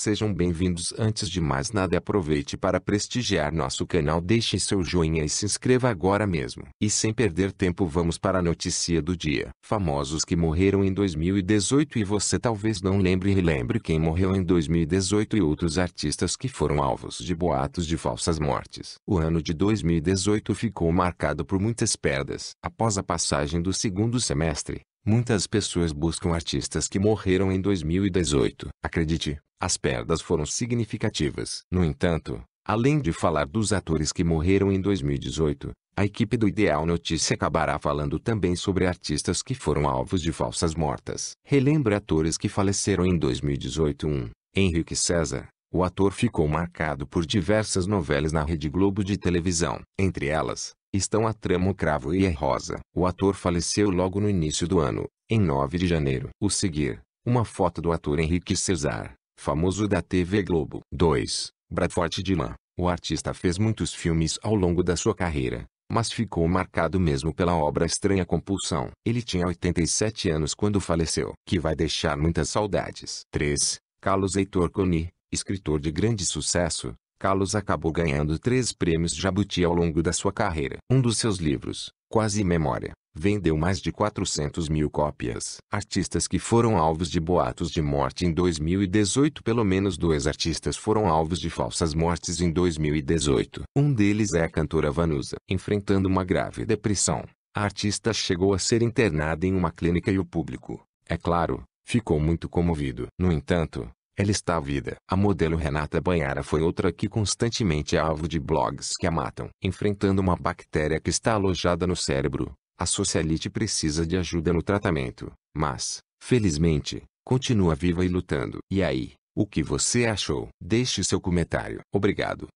Sejam bem-vindos. Antes de mais nada, aproveite para prestigiar nosso canal. Deixe seu joinha e se inscreva agora mesmo. E sem perder tempo, vamos para a notícia do dia. Famosos que morreram em 2018 e você talvez não lembre e relembre quem morreu em 2018 e outros artistas que foram alvos de boatos de falsas mortes. O ano de 2018 ficou marcado por muitas perdas. Após a passagem do segundo semestre, Muitas pessoas buscam artistas que morreram em 2018. Acredite, as perdas foram significativas. No entanto, além de falar dos atores que morreram em 2018, a equipe do Ideal Notícia acabará falando também sobre artistas que foram alvos de falsas mortas. Relembre atores que faleceram em 2018. 1. Henrique César, o ator ficou marcado por diversas novelas na Rede Globo de televisão. Entre elas, estão a trama O Cravo e a Rosa. O ator faleceu logo no início do ano, em 9 de janeiro. O seguir, uma foto do ator Henrique Cesar, famoso da TV Globo. 2. Bradford Dillman. O artista fez muitos filmes ao longo da sua carreira, mas ficou marcado mesmo pela obra Estranha Compulsão. Ele tinha 87 anos quando faleceu, que vai deixar muitas saudades. 3. Carlos Heitor Coni escritor de grande sucesso, Carlos acabou ganhando três prêmios Jabuti ao longo da sua carreira. Um dos seus livros, Quase Memória, vendeu mais de 400 mil cópias. Artistas que foram alvos de boatos de morte em 2018 Pelo menos dois artistas foram alvos de falsas mortes em 2018. Um deles é a cantora Vanusa. Enfrentando uma grave depressão, a artista chegou a ser internada em uma clínica e o público, é claro, ficou muito comovido. No entanto, ela está à vida. A modelo Renata Banhara foi outra que constantemente é alvo de blogs que a matam. Enfrentando uma bactéria que está alojada no cérebro, a socialite precisa de ajuda no tratamento. Mas, felizmente, continua viva e lutando. E aí, o que você achou? Deixe seu comentário. Obrigado.